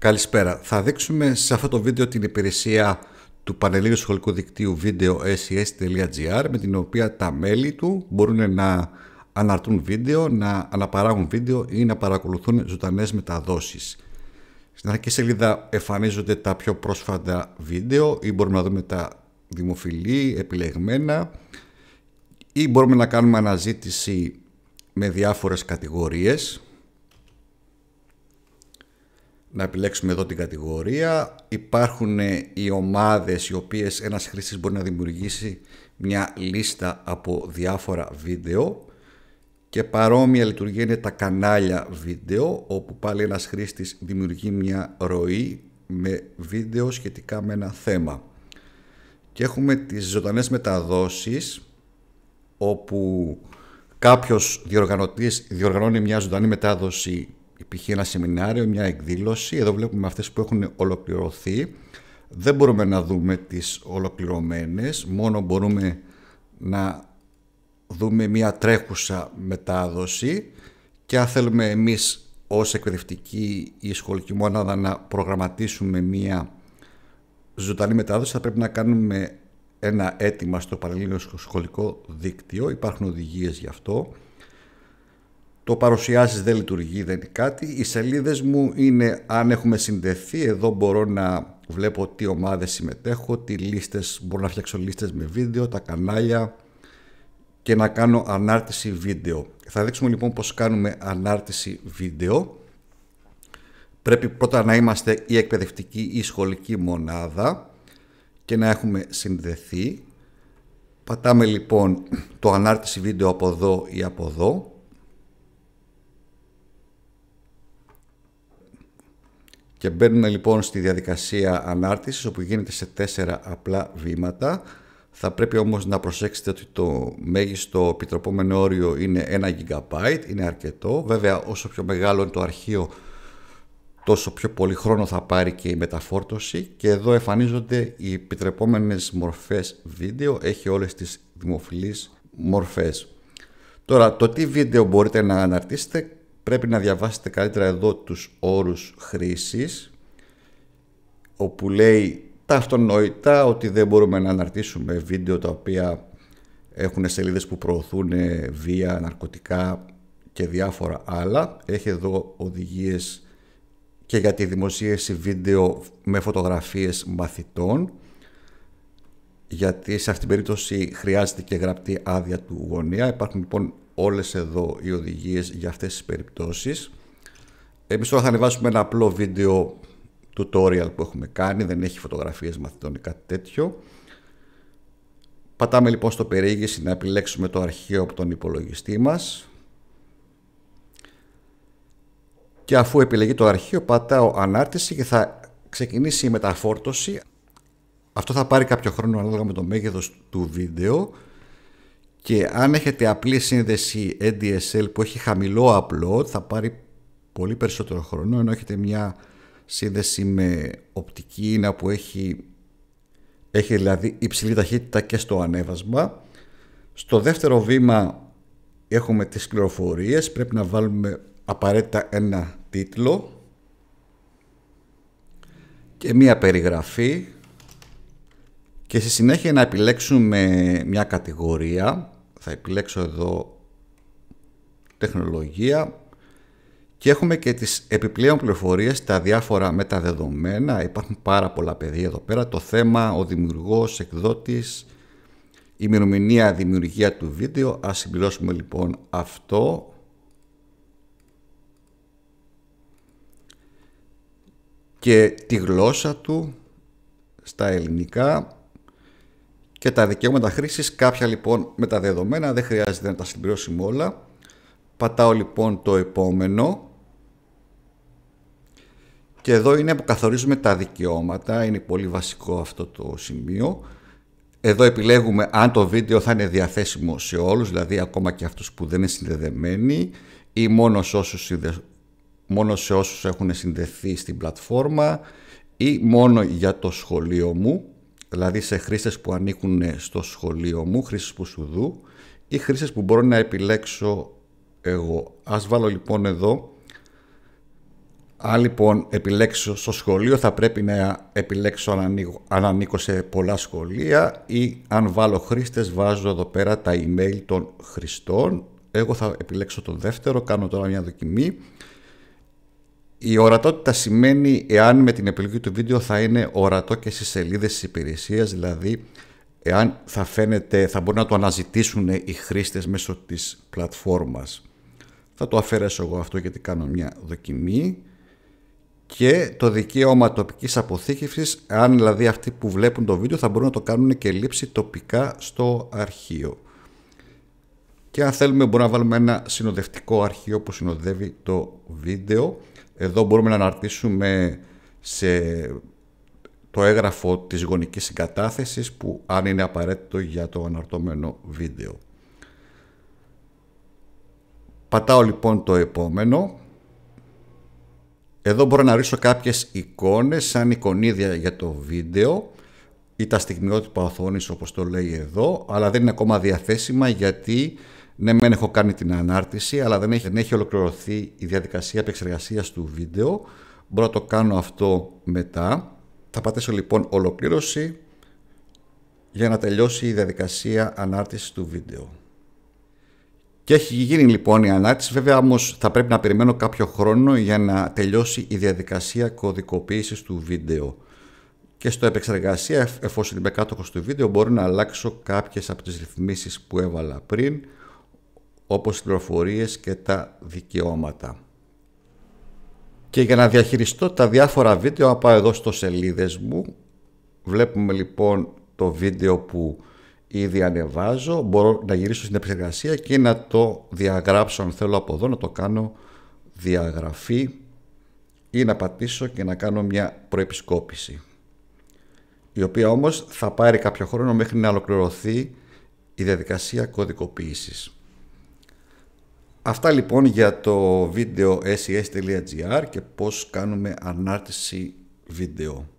Καλησπέρα. Θα δείξουμε σε αυτό το βίντεο την υπηρεσία του Πανελλήνιου Σχολικού Δικτύου Video SES.gr με την οποία τα μέλη του μπορούν να αναρτούν βίντεο, να αναπαράγουν βίντεο ή να παρακολουθούν ζωντανές μεταδόσεις. Στην αρχική σελίδα εμφανίζονται τα πιο πρόσφατα βίντεο ή μπορούμε να δούμε τα δημοφιλή, επιλεγμένα ή μπορούμε να κάνουμε αναζήτηση με διάφορες κατηγορίες να επιλέξουμε εδώ την κατηγορία. Υπάρχουν ε, οι ομάδες οι οποίες ένας χρήστης μπορεί να δημιουργήσει μια λίστα από διάφορα βίντεο και παρόμοια λειτουργία είναι τα κανάλια βίντεο όπου πάλι ένας χρήστης δημιουργεί μια ροή με βίντεο σχετικά με ένα θέμα. Και έχουμε τις ζωντανές μεταδόσεις όπου κάποιος διοργανωτής διοργανώνει μια ζωντανή μετάδοση υπήρχε ένα σεμινάριο, μια εκδήλωση. Εδώ βλέπουμε αυτές που έχουν ολοκληρωθεί. Δεν μπορούμε να δούμε τις ολοκληρωμένες, μόνο μπορούμε να δούμε μια τρέχουσα μετάδοση και αν θέλουμε εμείς ως εκπαιδευτική ή σχολική μονάδα να προγραμματίσουμε μια ζωντανή μετάδοση θα πρέπει να κάνουμε ένα αίτημα στο παρελήνιο σχολικό δίκτυο. Υπάρχουν οδηγίες γι' αυτό το παρουσιάσεις δεν λειτουργεί, δεν είναι κάτι. Οι σελίδες μου είναι αν έχουμε συνδεθεί, εδώ μπορώ να βλέπω τι ομάδες συμμετέχω, τι λίστες, μπορώ να φτιάξω λίστες με βίντεο, τα κανάλια και να κάνω ανάρτηση βίντεο. Θα δείξουμε λοιπόν πώς κάνουμε ανάρτηση βίντεο. Πρέπει πρώτα να είμαστε η εκπαιδευτική ή η σχολικη μονάδα και να έχουμε συνδεθεί. Πατάμε λοιπόν το ανάρτηση βίντεο από εδώ ή από εδώ Και μπαίνουμε λοιπόν στη διαδικασία ανάρτησης όπου γίνεται σε τέσσερα απλά βήματα. Θα πρέπει όμως να προσέξετε ότι το μέγιστο επιτροπόμενο όριο είναι 1 GB, είναι αρκετό. Βέβαια όσο πιο μεγάλο είναι το αρχείο τόσο πιο πολύ χρόνο θα πάρει και η μεταφόρτωση και εδώ εμφανίζονται οι επιτρεπόμενες μορφές βίντεο, έχει όλες τις δημοφιλείς μορφές. Τώρα το τι βίντεο μπορείτε να αναρτήσετε πρέπει να διαβάσετε καλύτερα εδώ τους όρους χρήσης όπου λέει τα αυτονόητα ότι δεν μπορούμε να αναρτήσουμε βίντεο τα οποία έχουν σελίδες που προωθούν ε, βία, ναρκωτικά και διάφορα άλλα. Έχει εδώ οδηγίες και για τη δημοσίευση βίντεο με φωτογραφίες μαθητών γιατί σε αυτήν την περίπτωση χρειάζεται και γραπτή άδεια του γονέα. Υπάρχουν λοιπόν όλες εδώ οι οδηγίες για αυτές τις περιπτώσεις. Εμείς τώρα θα ανεβάσουμε ένα απλό βίντεο tutorial που έχουμε κάνει, δεν έχει φωτογραφίες μαθητών ή κάτι τέτοιο. Πατάμε λοιπόν στο περιήγηση να επιλέξουμε το αρχείο από τον υπολογιστή μας. Και αφού επιλεγεί το αρχείο πατάω ανάρτηση και θα ξεκινήσει η μεταφόρτωση. Αυτό θα πάρει κάποιο χρόνο ανάλογα με το μέγεθος του βίντεο και αν έχετε απλή σύνδεση ADSL που έχει χαμηλό απλό, θα πάρει πολύ περισσότερο χρόνο ενώ έχετε μια σύνδεση με οπτική ίνα που έχει, έχει δηλαδή υψηλή ταχύτητα και στο ανέβασμα. Στο δεύτερο βήμα έχουμε τις πληροφορίες, πρέπει να βάλουμε απαραίτητα ένα τίτλο και μία περιγραφή και στη συνέχεια να επιλέξουμε μια κατηγορία θα επιλέξω εδώ τεχνολογία και έχουμε και τις επιπλέον πληροφορίες, τα διάφορα μεταδεδομένα, υπάρχουν πάρα πολλά πεδία εδώ πέρα, το θέμα, ο δημιουργός, εκδότης, η ημερομηνία δημιουργία του βίντεο. Ας συμπληρώσουμε λοιπόν αυτό. Και τη γλώσσα του στα ελληνικά και τα δικαιώματα χρήσης. Κάποια λοιπόν με τα δεδομένα, δεν χρειάζεται να τα συμπληρώσουμε όλα. Πατάω λοιπόν το επόμενο. Και εδώ είναι που καθορίζουμε τα δικαιώματα, είναι πολύ βασικό αυτό το σημείο. Εδώ επιλέγουμε αν το βίντεο θα είναι διαθέσιμο σε όλους, δηλαδή ακόμα και αυτούς που δεν είναι συνδεδεμένοι ή μόνο σε όσους, μόνο σε όσους έχουν συνδεθεί στην πλατφόρμα ή μόνο για το σχολείο μου δηλαδή σε χρήστες που ανήκουν ε, στο σχολείο μου, χρήστες που σου δου ή χρήστες που μπορώ να επιλέξω εγώ. Ας βάλω λοιπόν εδώ, αν λοιπόν επιλέξω στο σχολείο θα πρέπει να επιλέξω αν ανήκω, σε πολλά σχολεία ή αν βάλω χρήστες βάζω εδώ πέρα τα email των χρηστών. Εγώ θα επιλέξω το δεύτερο, κάνω τώρα μια δοκιμή η ορατότητα σημαίνει εάν με την επιλογή του βίντεο θα είναι ορατό και στις σελίδες της υπηρεσίας, δηλαδή εάν θα φαίνεται, θα μπορούν να το αναζητήσουν οι χρήστες μέσω της πλατφόρμας. Θα το αφαιρέσω εγώ αυτό γιατί κάνω μια δοκιμή και το δικαίωμα τοπικής αποθήκευσης, αν δηλαδή αυτοί που βλέπουν το βίντεο θα μπορούν να το κάνουν και λήψη τοπικά στο αρχείο. Και αν θέλουμε μπορούμε να βάλουμε ένα συνοδευτικό αρχείο που συνοδεύει το βίντεο εδώ μπορούμε να αναρτήσουμε σε το έγγραφο της γονικής συγκατάθεσης που αν είναι απαραίτητο για το αναρτώμενο βίντεο. Πατάω λοιπόν το επόμενο. Εδώ μπορώ να ρίξω κάποιες εικόνες σαν εικονίδια για το βίντεο ή τα στιγμιότυπα οθόνης όπως το λέει εδώ, αλλά δεν είναι ακόμα διαθέσιμα γιατί ναι, μεν έχω κάνει την ανάρτηση, αλλά δεν έχει, ολοκληρωθεί η διαδικασία επεξεργασίας του βίντεο. Μπορώ να το κάνω αυτό μετά. Θα πατήσω λοιπόν ολοκλήρωση για να τελειώσει η διαδικασία ανάρτησης του βίντεο. Και έχει γίνει λοιπόν η ανάρτηση, βέβαια όμως θα πρέπει να περιμένω κάποιο χρόνο για να τελειώσει η διαδικασία κωδικοποίησης του βίντεο. Και στο επεξεργασία, εφόσον είμαι κάτοχος του βίντεο, μπορώ να αλλάξω κάποιες από τις ρυθμίσεις που έβαλα πριν, όπως πληροφορίες και τα δικαιώματα. Και για να διαχειριστώ τα διάφορα βίντεο, πάω εδώ στο σελίδες μου. Βλέπουμε λοιπόν το βίντεο που ήδη ανεβάζω. Μπορώ να γυρίσω στην επεξεργασία και να το διαγράψω αν θέλω από εδώ, να το κάνω διαγραφή ή να πατήσω και να κάνω μια προεπισκόπηση. Η οποία όμως θα πάρει κάποιο χρόνο μέχρι να ολοκληρωθεί η διαδικασία κωδικοποίησης. Αυτά λοιπόν για το βίντεο ses.gr και πώς κάνουμε ανάρτηση βίντεο.